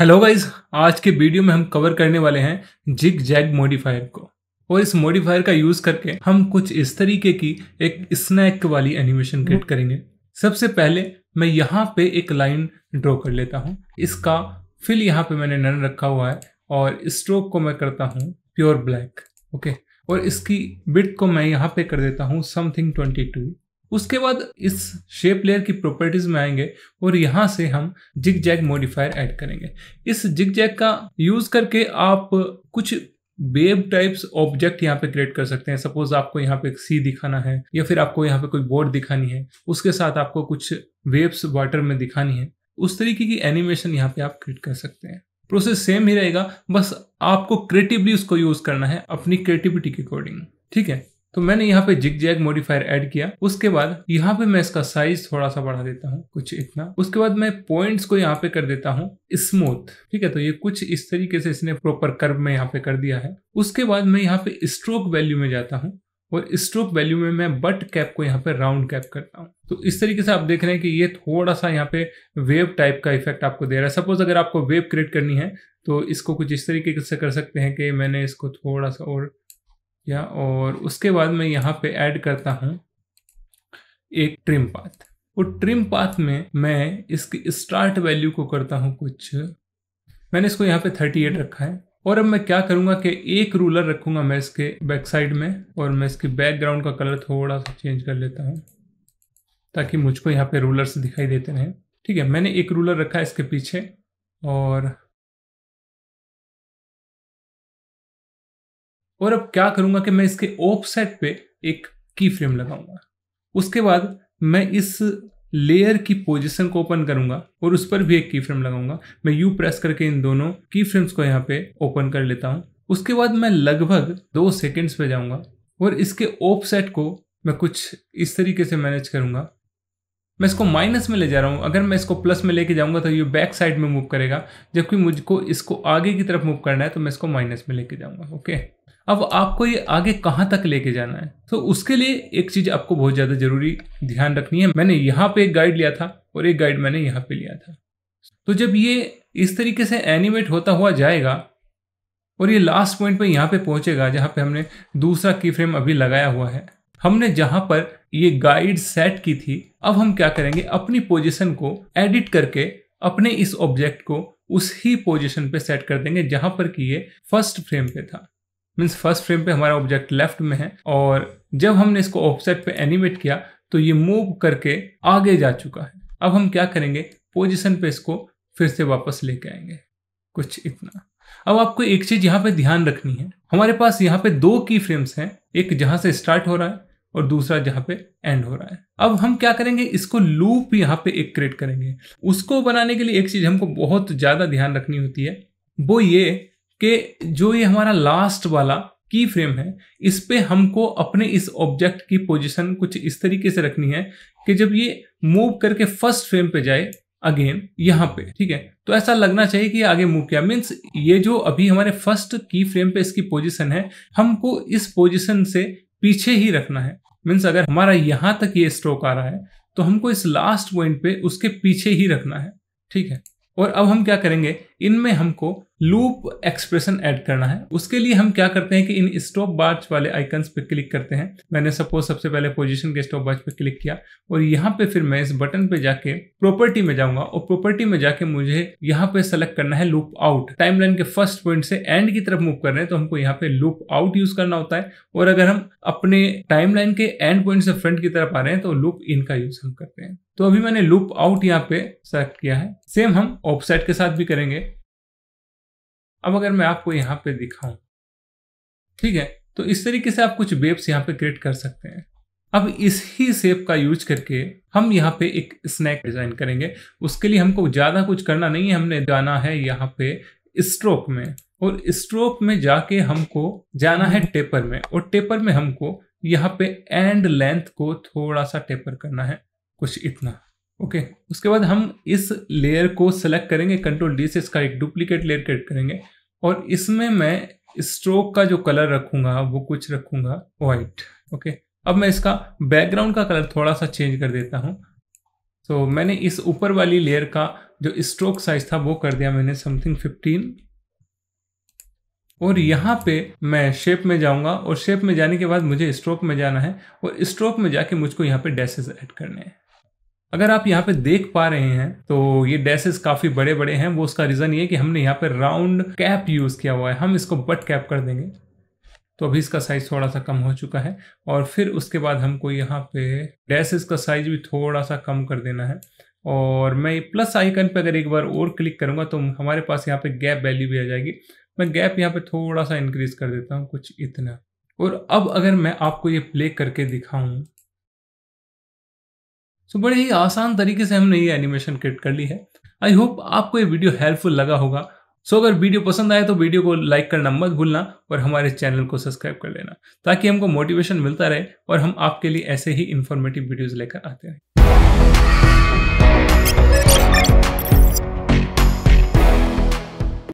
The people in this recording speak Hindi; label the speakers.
Speaker 1: हेलो गाइज आज के वीडियो में हम कवर करने वाले हैं जिग जैग मॉडिफायर को और इस मॉडिफायर का यूज करके हम कुछ इस तरीके की एक स्नैक वाली एनिमेशन क्रिएट करेंगे सबसे पहले मैं यहाँ पे एक लाइन ड्रॉ कर लेता हूँ इसका फिल यहाँ पे मैंने नन रखा हुआ है और स्ट्रोक को मैं करता हूँ प्योर ब्लैक ओके और इसकी बिट को मैं यहाँ पे कर देता हूँ समथिंग ट्वेंटी टू उसके बाद इस शेप लेयर की प्रॉपर्टीज में आएंगे और यहाँ से हम जिग जैग मोडिफायर ऐड करेंगे इस जिग जैग का यूज करके आप कुछ वेब टाइप्स ऑब्जेक्ट यहाँ पे क्रिएट कर सकते हैं सपोज आपको यहाँ पे एक सी दिखाना है या फिर आपको यहाँ पे कोई बोर्ड दिखानी है उसके साथ आपको कुछ वेब्स वाटर में दिखानी है उस तरीके की एनिमेशन यहाँ पे आप क्रिएट कर सकते हैं प्रोसेस सेम ही रहेगा बस आपको क्रिएटिवली उसको यूज करना है अपनी क्रिएटिविटी के अकॉर्डिंग ठीक है तो मैंने यहाँ पे जिग जैग मॉडिफायर ऐड किया उसके बाद यहाँ पे मैं इसका साइज थोड़ा सा बढ़ा देता हूँ कुछ इतना उसके बाद मैं पॉइंट्स को यहाँ पे कर देता हूँ स्मूथ ठीक है तो ये कुछ इस तरीके से इसने प्रॉपर कर्व में यहाँ पे कर दिया है उसके बाद मैं यहाँ पे स्ट्रोक वैल्यू में जाता हूँ और स्ट्रोक वैल्यू में मैं बट कैप को यहाँ पे राउंड कैप करता हूँ तो इस तरीके से आप देख रहे हैं कि ये थोड़ा सा यहाँ पे वेव टाइप का इफेक्ट आपको दे रहा है सपोज अगर आपको वेव क्रिएट करनी है तो इसको कुछ इस तरीके से कर सकते हैं कि मैंने इसको थोड़ा सा और या और उसके बाद मैं यहाँ पे ऐड करता हूँ एक ट्रिम पाथ वो ट्रिम पाथ में मैं इसकी स्टार्ट वैल्यू को करता हूँ कुछ मैंने इसको यहाँ पे थर्टी एट रखा है और अब मैं क्या करूँगा कि एक रूलर रखूँगा मैं इसके बैक साइड में और मैं इसके बैकग्राउंड का कलर थोड़ा सा चेंज कर लेता हूँ ताकि मुझको यहाँ पे रूलर्स दिखाई देते रहें ठीक है मैंने एक रूलर रखा है इसके पीछे और और अब क्या करूंगा कि मैं इसके ऑफसेट पे एक की फ्रेम लगाऊंगा उसके बाद मैं इस लेयर की पोजीशन को ओपन करूंगा और उस पर भी एक की फ्रेम लगाऊंगा मैं यू प्रेस करके इन दोनों की फ्रेम्स को यहाँ पे ओपन कर लेता हूँ उसके बाद मैं लगभग दो सेकेंड्स पे जाऊंगा और इसके ऑफसेट को मैं कुछ इस तरीके से मैनेज करूंगा मैं इसको माइनस में ले जा रहा हूँ अगर मैं इसको प्लस में लेके जाऊँगा तो ये बैक साइड में मूव करेगा जबकि मुझको इसको आगे की तरफ मूव करना है तो मैं इसको माइनस में लेके जाऊँगा ओके अब आपको ये आगे कहाँ तक लेके जाना है तो उसके लिए एक चीज़ आपको बहुत ज़्यादा ज़रूरी ध्यान रखनी है मैंने यहाँ पे एक गाइड लिया था और एक गाइड मैंने यहाँ पे लिया था तो जब ये इस तरीके से एनिमेट होता हुआ जाएगा और ये लास्ट पॉइंट पे यहाँ पे पहुँचेगा जहाँ पे हमने दूसरा की फ्रेम अभी लगाया हुआ है हमने जहाँ पर ये गाइड सेट की थी अब हम क्या करेंगे अपनी पोजिशन को एडिट करके अपने इस ऑब्जेक्ट को उस ही पोजिशन पे सेट कर देंगे जहाँ पर कि ये फर्स्ट फ्रेम पे था मीन्स फर्स्ट फ्रेम पे हमारा ऑब्जेक्ट लेफ्ट में है और जब हमने इसको ऑफसेट पे एनिमेट किया तो ये मूव करके आगे जा चुका है अब हम क्या करेंगे पोजिशन पे इसको फिर से वापस लेके आएंगे कुछ इतना अब आपको एक चीज यहाँ पे ध्यान रखनी है हमारे पास यहाँ पे दो की फ्रेम्स हैं एक जहां से स्टार्ट हो रहा है और दूसरा जहां पे एंड हो रहा है अब हम क्या करेंगे इसको लूप यहाँ पे एक क्रिएट करेंगे उसको बनाने के लिए एक चीज हमको बहुत ज्यादा ध्यान रखनी होती है वो ये कि जो ये हमारा लास्ट वाला की फ्रेम है इस पे हमको अपने इस ऑब्जेक्ट की पोजीशन कुछ इस तरीके से रखनी है कि जब ये मूव करके फर्स्ट फ्रेम पे जाए अगेन यहाँ पे ठीक है तो ऐसा लगना चाहिए कि आगे मूव किया मीन्स ये जो अभी हमारे फर्स्ट की फ्रेम पे इसकी पोजिशन है हमको इस पोजिशन से पीछे ही रखना है मीन्स अगर हमारा यहाँ तक ये स्ट्रोक आ रहा है तो हमको इस लास्ट पॉइंट पे उसके पीछे ही रखना है ठीक है और अब हम क्या करेंगे इनमें हमको लूप एक्सप्रेशन ऐड करना है उसके लिए हम क्या करते हैं कि इन स्टॉप बार्च वाले आइकन्स पे क्लिक करते हैं मैंने सपोज सबसे पहले पोजीशन के स्टॉप बार्च पे क्लिक किया और यहाँ पे फिर मैं इस बटन पे जाके प्रॉपर्टी में जाऊंगा और प्रॉपर्टी में जाके मुझे यहाँ पे सेलेक्ट करना है लूप आउट टाइम के फर्स्ट पॉइंट से एंड की तरफ मूव कर रहे हैं तो हमको यहाँ पे लूप आउट यूज करना होता है और अगर हम अपने टाइम के एंड पॉइंट से फ्रंट की तरफ आ रहे हैं तो लूप इन का यूज हम करते हैं तो अभी मैंने लूप आउट यहाँ पे सेलेक्ट किया है सेम हम ऑफसेट के साथ भी करेंगे अब अगर मैं आपको यहाँ पे दिखाऊं ठीक है तो इस तरीके से आप कुछ वेब्स यहाँ पे क्रिएट कर सकते हैं अब इस ही सेप का यूज करके हम यहाँ पे एक स्नैक डिजाइन करेंगे उसके लिए हमको ज्यादा कुछ करना नहीं है हमने जाना है यहाँ पे स्ट्रोक में और स्ट्रोक में जाके हमको जाना है टेपर में और टेपर में हमको यहाँ पे एंड लेंथ को थोड़ा सा टेपर करना है कुछ इतना ओके okay. उसके बाद हम इस लेयर को सेलेक्ट करेंगे कंट्रोल डी से इसका एक डुप्लीकेट लेयर क्रिएट करेंगे और इसमें मैं स्ट्रोक का जो कलर रखूंगा वो कुछ रखूंगा वाइट ओके okay. अब मैं इसका बैकग्राउंड का कलर थोड़ा सा चेंज कर देता हूँ तो मैंने इस ऊपर वाली लेयर का जो स्ट्रोक साइज था वो कर दिया मैंने समथिंग फिफ्टीन और यहाँ पे मैं शेप में जाऊंगा और शेप में जाने के बाद मुझे स्ट्रोक में जाना है और स्ट्रोक में जाके मुझको यहाँ पे डेसेस ऐड करने हैं अगर आप यहाँ पे देख पा रहे हैं तो ये डैसेस काफी बड़े बड़े हैं वो उसका रीजन ये कि हमने यहाँ पे राउंड कैप यूज किया हुआ है हम इसको बट कैप कर देंगे तो अभी इसका साइज थोड़ा सा कम हो चुका है और फिर उसके बाद हमको यहाँ पे डैसेस का साइज भी थोड़ा सा कम कर देना है और मैं प्लस आइकन पे अगर एक बार और क्लिक करूँगा तो हमारे पास यहाँ पे गैप वैल्यू भी आ जाएगी मैं गैप यहाँ पे थोड़ा सा इंक्रीज कर देता हूँ कुछ इतना और अब अगर मैं आपको ये प्ले करके दिखाऊं सो बड़े ही आसान तरीके से हमने ये एनिमेशन क्रिएट कर ली है आई होप आपको ये वीडियो हेल्पफुल लगा होगा सो so, अगर वीडियो पसंद आए तो वीडियो को लाइक करना मत भूलना और हमारे चैनल को सब्सक्राइब कर लेना ताकि हमको मोटिवेशन मिलता रहे और हम आपके लिए ऐसे ही इन्फॉर्मेटिव वीडियोज लेकर आते रहें